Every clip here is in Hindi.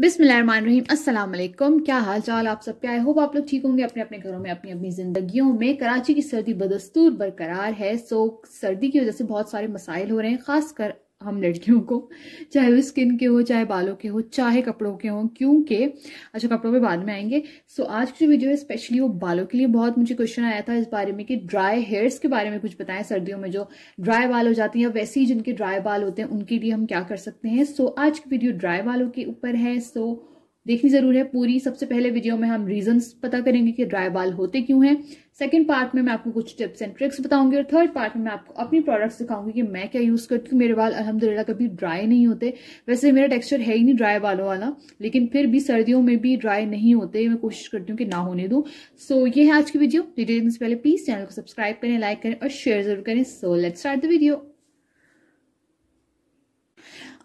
बिसमीम क्या हाल चाल आप सब क्या आई होप आप लोग ठीक होंगे अपने अपने घरों में अपनी अपनी ज़िंदगियों में कराची की सर्दी बदस्तूर बरकरार है सो सर्दी की वजह से बहुत सारे मसाइल हो रहे हैं खासकर हम लड़कियों को चाहे वो स्किन के हो चाहे बालों के हो चाहे कपड़ों के हो क्योंकि अच्छा कपड़ों पे बाद में आएंगे सो so, आज की जो वीडियो है स्पेशली वो बालों के लिए बहुत मुझे क्वेश्चन आया था इस बारे में कि ड्राई हेयर्स के बारे में कुछ बताएं सर्दियों में जो ड्राई बाल हो जाते हैं या वैसे ही जिनके ड्राई बाल होते हैं उनके लिए हम क्या कर सकते हैं सो so, आज की वीडियो ड्राई बालों के ऊपर है सो so, देखनी ज़रूर है पूरी सबसे पहले वीडियो में हम रीजंस पता करेंगे कि ड्राई बाल होते क्यों हैं सेकंड पार्ट में मैं आपको कुछ टिप्स एंड ट्रिक्स बताऊंगी और थर्ड पार्ट में मैं आपको अपनी प्रोडक्ट्स दिखाऊंगी कि मैं क्या यूज़ करती हूँ मेरे बाल अलहमदिल्ला कभी ड्राई नहीं होते वैसे मेरा टेक्स्चर है ही नहीं ड्राई बालों वाला लेकिन फिर भी सर्दियों में भी ड्राई नहीं होते मैं कोशिश करती हूँ कि ना होने दू सो so, ये है आज की वीडियो डिटेल से पहले प्लीज़ चैनल को सब्सक्राइब करें लाइक करें और शेयर जरूर करें सो लेट स्टार्ट दीडियो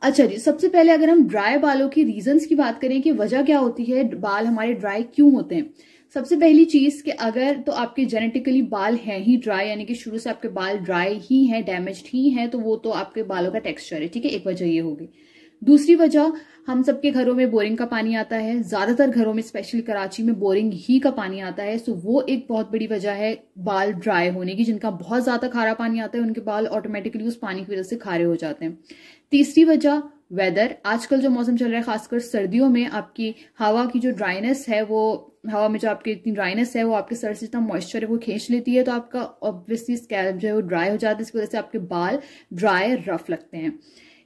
अच्छा जी सबसे पहले अगर हम ड्राई बालों की रीजंस की बात करें कि वजह क्या होती है बाल हमारे ड्राई क्यों होते हैं सबसे पहली चीज कि अगर तो आपके जेनेटिकली बाल हैं ही ड्राई यानी कि शुरू से आपके बाल ड्राई ही हैं डैमेज ही हैं तो वो तो आपके बालों का टेक्सचर है ठीक है एक वजह ये होगी दूसरी वजह हम सबके घरों में बोरिंग का पानी आता है ज़्यादातर घरों में स्पेशली कराची में बोरिंग ही का पानी आता है सो वो एक बहुत बड़ी वजह है बाल ड्राई होने की जिनका बहुत ज़्यादा खारा पानी आता है उनके बाल ऑटोमेटिकली उस पानी की वजह से खारे हो जाते हैं तीसरी वजह वेदर आजकल जो मौसम चल रहा है खासकर सर्दियों में आपकी हवा की जो ड्राइनेस है वो हवा में जो आपकी इतनी ड्राइनेस है वो आपके सर से जितना मॉइस्चर है वो खींच लेती है तो आपका ऑब्वियसली स्कैल्प जो है वो ड्राई हो जाता है इसकी वजह से आपके बाल ड्राई रफ लगते हैं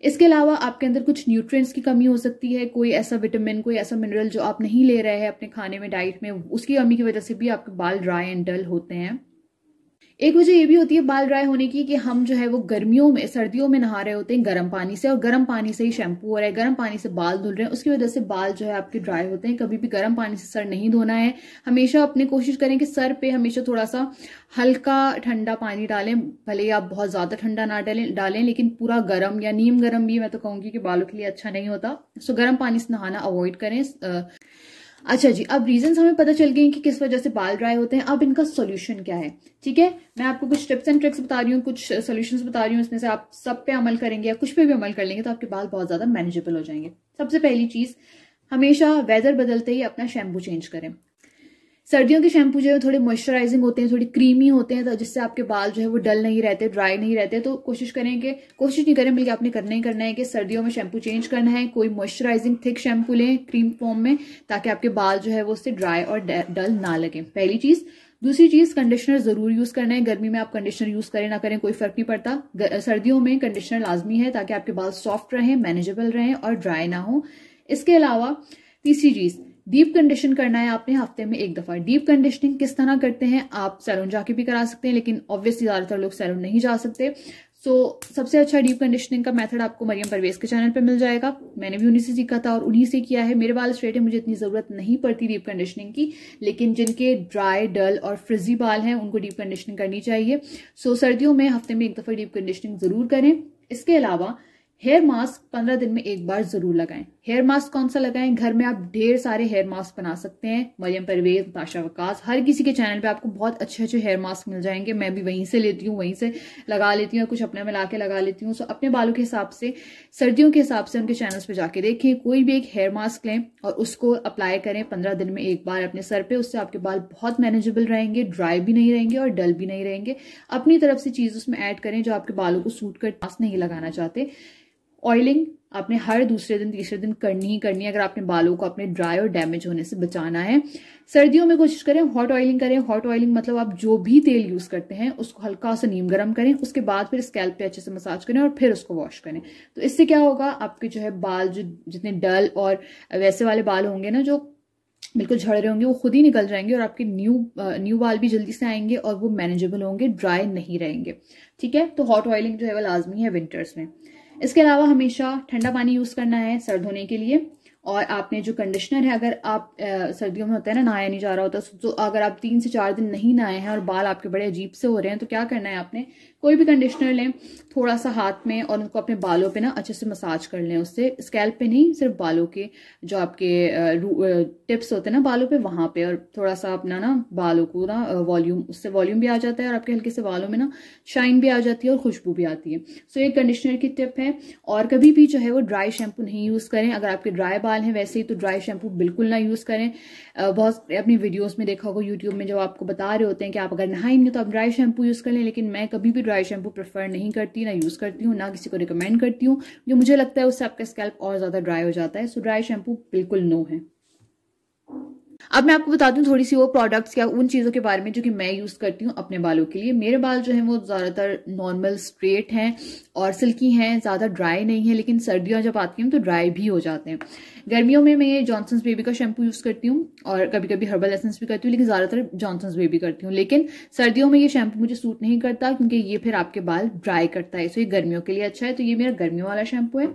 इसके अलावा आपके अंदर कुछ न्यूट्रिएंट्स की कमी हो सकती है कोई ऐसा विटामिन कोई ऐसा मिनरल जो आप नहीं ले रहे हैं अपने खाने में डाइट में उसकी कमी की वजह से भी आपके बाल ड्राई एंड डल होते हैं एक वजह यह भी होती है बाल ड्राई होने की कि हम जो है वो गर्मियों में सर्दियों में नहा रहे होते हैं गर्म पानी से और गर्म पानी से ही शैम्पू हो रहा है गर्म पानी से बाल धुल रहे हैं उसकी वजह से बाल जो है आपके ड्राई होते हैं कभी भी गर्म पानी से सर नहीं धोना है हमेशा अपने कोशिश करें कि सर पे हमेशा थोड़ा सा हल्का ठंडा पानी डालें भले ही आप बहुत ज्यादा ठंडा ना डालें डालें लेकिन पूरा गर्म या नीम गर्म भी मैं तो कहूंगी कि बालों के लिए अच्छा नहीं होता सो गर्म पानी से नहाना अवॉइड करें अच्छा जी अब रीजंस हमें पता चल गए कि किस वजह से बाल ड्राई होते हैं अब इनका सोल्यूशन क्या है ठीक है मैं आपको कुछ टिप्स एंड ट्रिक्स बता रही हूँ कुछ सोल्यूशन बता रही हूँ इसमें से आप सब पे अमल करेंगे या कुछ पे भी अमल कर लेंगे तो आपके बाल बहुत ज्यादा मैनेजेबल हो जाएंगे सबसे पहली चीज हमेशा वेदर बदलते ही अपना शैम्पू चेंज करें सर्दियों के शैम्पू जो है थोड़े मॉइस्चराइजिंग होते हैं थोड़ी क्रीमी होते हैं तो जिससे आपके बाल जो है वो डल नहीं रहते ड्राई नहीं रहते तो कोशिश करें कि कोशिश नहीं करें बल्कि आपने करना ही करना है कि सर्दियों में शैम्पू चेंज करना है कोई मॉइस्चराइजिंग थिक शैम्पू लें क्रीम फॉर्म में ताकि आपके बाल जो है वो उससे ड्राई और डल ना लगे पहली चीज़ दूसरी चीज कंडीशनर जरूर यूज करना है गर्मी में आप कंडीशनर यूज करें ना करें कोई फर्क नहीं पड़ता सर्दियों में कंडीशनर लाजमी है ताकि आपके बाल सॉफ्ट रहें मैनेजेबल रहें और ड्राई ना हो इसके अलावा तीसरी चीज डीप कंडीशन करना है आपने हफ्ते में एक दफा डीप कंडीशनिंग किस तरह करते हैं आप सैलून जाके भी करा सकते हैं लेकिन ऑब्वियसली ज्यादातर लोग सैलून नहीं जा सकते सो so, सबसे अच्छा डीप कंडीशनिंग का मेथड आपको मरियम परवेज के चैनल पर मिल जाएगा मैंने भी उन्हीं से सीखा था और उन्हीं से किया है मेरे बाल स्ट्रेट है मुझे इतनी ज़रूरत नहीं पड़ती डीप कंडीशनिंग की लेकिन जिनके ड्राई डल और फ्रिजी बाल हैं उनको डीप कंडीशनिंग करनी चाहिए सो so, सर्दियों में हफ्ते में एक दफ़ा डीप कंडीशनिंग ज़रूर करें इसके अलावा हेयर मास्क पंद्रह दिन में एक बार जरूर लगाएं हेयर मास्क कौन सा लगाएं घर में आप ढेर सारे हेयर मास्क बना सकते हैं मरियम परवेज ताशा वकास हर किसी के चैनल पे आपको बहुत अच्छे अच्छे हेयर मास्क मिल जाएंगे मैं भी वहीं से लेती हूँ वहीं से लगा लेती हूँ कुछ अपने में ला के लगा लेती हूँ सो अपने बालों के हिसाब से सर्दियों के हिसाब से उनके चैनल्स पर जाके देखें कोई भी एक हेयर मास्क लें और उसको अप्लाई करें पंद्रह दिन में एक बार अपने सर पर उससे आपके बाल बहुत मैनेजेबल रहेंगे ड्राई भी नहीं रहेंगे और डल भी नहीं रहेंगे अपनी तरफ से चीज उसमें ऐड करें जो आपके बालों को सूट कर मास्क नहीं लगाना चाहते ऑयलिंग आपने हर दूसरे दिन तीसरे दिन करनी ही करनी है अगर आपने बालों को अपने ड्राई और डैमेज होने से बचाना है सर्दियों में कोशिश करें हॉट ऑयलिंग करें हॉट ऑयलिंग मतलब आप जो भी तेल यूज करते हैं उसको हल्का सा नीम गर्म करें उसके बाद फिर स्कैल्प पे अच्छे से मसाज करें और फिर उसको वॉश करें तो इससे क्या होगा आपके जो है बाल जो जितने डल और वैसे वाले बाल होंगे ना जो बिल्कुल झड़ रहे होंगे वो खुद ही निकल जाएंगे और आपके न्यू न्यू बाल भी जल्दी से आएंगे और वो मैनेजेबल होंगे ड्राई नहीं रहेंगे ठीक है तो हॉट ऑयलिंग जो है वो लाजमी है विंटर्स में इसके अलावा हमेशा ठंडा पानी यूज़ करना है सर धोने के लिए और आपने जो कंडीशनर है अगर आप सर्दियों में होता है ना नहाया नहीं जा रहा होता तो अगर आप तीन से चार दिन नहीं नहाए हैं और बाल आपके बड़े अजीब से हो रहे हैं तो क्या करना है आपने कोई भी कंडीशनर लें थोड़ा सा हाथ में और उनको अपने बालों पे ना अच्छे से मसाज कर लें उससे स्कैल्प पे नहीं सिर्फ बालों के जो आपके टिप्स होते हैं ना बालों पे वहाँ पर और थोड़ा सा अपना ना बालों को ना वॉल्यूम उससे वॉल्यूम भी आ जाता है और आपके हल्के से बालों में ना शाइन भी आ जाती है और खुशबू भी आती है सो ये कंडिश्नर की टिप है और कभी भी जो है वो ड्राई शैम्पू नहीं यूज़ करें अगर आपके ड्राई बाल बाल हैं वैसे ही तो ड्राई शैम्पू बिल्कुल ना यूज़ करें बहुत अपनी वीडियोस में देखा होगा यूट्यूब में जब आपको बता रहे होते हैं कि आप अगर नहाएंगे तो आप ड्राई शैम्पू यूज़ कर लें लेकिन मैं कभी भी ड्राई शैम्पू प्रेफर नहीं करती ना यूज़ करती हूँ ना किसी को रिकमेंड करती हूँ जो मुझे लगता है उससे आपका स्कैल्प और ज़्यादा ड्राई हो जाता है सो ड्राई शैम्पू बिल्कुल नो है अब मैं आपको बता दूं थोड़ी सी वो प्रोडक्ट्स या उन चीज़ों के बारे में जो कि मैं यूज़ करती हूँ अपने बालों के लिए मेरे बाल जो हैं वो ज़्यादातर नॉर्मल स्ट्रेट हैं और सिल्की हैं ज़्यादा ड्राई नहीं है लेकिन सर्दियों जब आती हूँ तो ड्राई भी हो जाते हैं गर्मियों में मैं ये जॉनसन्स बेबी का शैम्पू यूज़ करती हूँ और कभी कभी हर्बल एसेंस भी करती हूँ लेकिन ज़्यादातर जॉनसन्स बेबी करती हूँ लेकिन सर्दियों में ये शैम्पू मुझे सूट नहीं करता क्योंकि ये फिर आपके बाल ड्राई करता है सो ये गर्मियों के लिए अच्छा है तो ये मेरा गर्मियों वाला शैम्पू है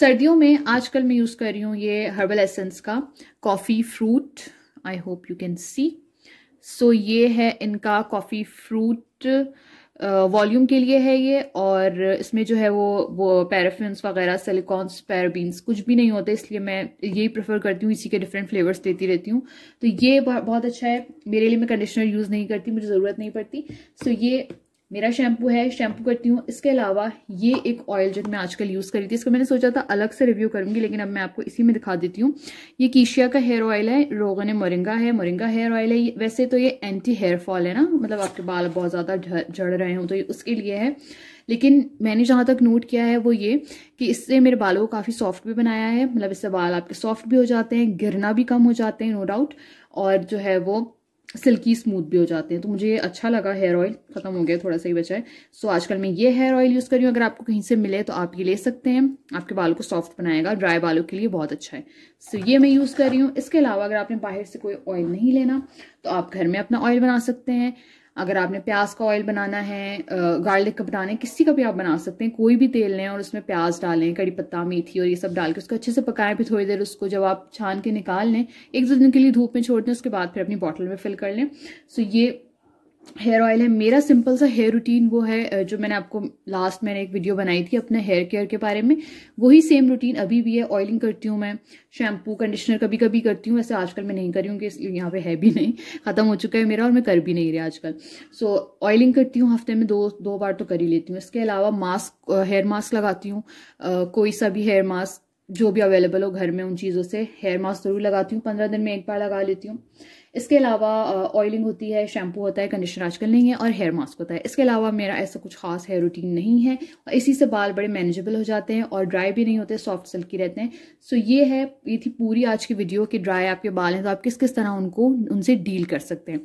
सर्दियों में आजकल मैं यूज़ कर रही हूँ ये हर्बल एसेंस का coffee fruit I hope you can see so ये है इनका कॉफ़ी फ्रूट वॉल्यूम के लिए है ये और इसमें जो है वो वो पैराफिन्स वगैरह सिलिकॉन्स पैराबीन्स कुछ भी नहीं होते इसलिए मैं यही प्रेफर करती हूँ इसी के डिफरेंट फ्लेवर्स देती रहती हूँ तो ये बहुत अच्छा है मेरे लिए मैं कंडीशनर यूज़ नहीं करती मुझे ज़रूरत नहीं पड़ती सो ये मेरा शैम्पू है शैम्पू करती हूँ इसके अलावा ये एक ऑयल जो मैं आजकल यूज़ करी थी इसको मैंने सोचा था अलग से रिव्यू करूँगी लेकिन अब मैं आपको इसी में दिखा देती हूँ ये कीशिया का हेयर ऑयल है रोगन मोरिंगा है मोरिंगा हेयर ऑयल है वैसे तो ये एंटी हेयर फॉल है ना मतलब आपके बाल बहुत ज़्यादा झड़ रहे हों तो ये उसके लिए है लेकिन मैंने जहाँ तक नोट किया है वो ये कि इससे मेरे बालों को काफ़ी सॉफ्ट भी बनाया है मतलब इससे बाल आपके सॉफ्ट भी हो जाते हैं गिरना भी कम हो जाते हैं नो डाउट और जो है वो सिल्की स्मूथ भी हो जाते हैं तो मुझे अच्छा लगा हेयर ऑयल ख़त्म हो गया थोड़ा सा ही बचा है सो so, आजकल मैं ये हेयर ऑयल यूज़ कर रही हूँ अगर आपको कहीं से मिले तो आप ये ले सकते हैं आपके बालों को सॉफ्ट बनाएगा ड्राई बालों के लिए बहुत अच्छा है सो so, ये मैं यूज़ कर रही हूँ इसके अलावा अगर आपने बाहर से कोई ऑयल नहीं लेना तो आप घर में अपना ऑयल बना सकते हैं अगर आपने प्याज का ऑयल बनाना है गार्लिक का बनाना है किसी का भी आप बना सकते हैं कोई भी तेल लें और उसमें प्याज डालें कड़ी पत्ता मेथी और ये सब डाल के उसको अच्छे से पकाएं फिर थोड़ी देर उसको जब आप छान के निकाल लें एक दो दिन के लिए धूप में छोड़ दें उसके बाद फिर अपनी बॉटल में फिल कर लें सो ये हेयर ऑयल है मेरा सिंपल सा हेयर रूटीन वो है जो मैंने आपको लास्ट मैंने एक वीडियो बनाई थी अपने हेयर केयर के बारे में वही सेम रूटीन अभी भी है ऑयलिंग करती हूँ मैं शैम्पू कंडीशनर कभी कभी करती हूँ वैसे आजकल मैं नहीं करी हूँ कि यहाँ पे है भी नहीं ख़त्म हो चुका है मेरा और मैं कर भी नहीं रही आजकल सो so, ऑयलिंग करती हूँ हफ्ते में दो दो बार तो कर ही लेती हूँ इसके अलावा मास्क हेयर मास्क लगाती हूँ कोई सा भी हेयर मास्क जो भी अवेलेबल हो घर में उन चीज़ों से हेयर मास्क ज़रूर लगाती हूँ पंद्रह दिन में एक बार लगा लेती हूँ इसके अलावा ऑयलिंग होती है शैम्पू होता है कंडीशनर आजकल नहीं है और हेयर मास्क होता है इसके अलावा मेरा ऐसा कुछ खास हेयर रूटीन नहीं है और इसी से बाल बड़े मैनेजेबल हो जाते हैं और ड्राई भी नहीं होते सॉफ्ट सिल्की रहते हैं सो ये है ये थी पूरी आज की वीडियो कि ड्राई आपके बाल हैं तो आप किस किस तरह उनको उनसे डील कर सकते हैं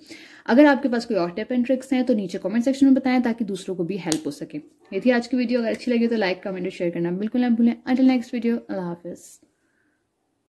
अगर आपके पास कोई और टिप एंड ट्रिक्स हैं तो नीचे कमेंट सेक्शन में बताएं ताकि दूसरों को भी हेल्प हो सके ये थी आज की वीडियो अगर अच्छी लगी तो लाइक कमेंट और शेयर करना बिल्कुल ना भूलें अटल नेक्स्ट वीडियो अल्लाह office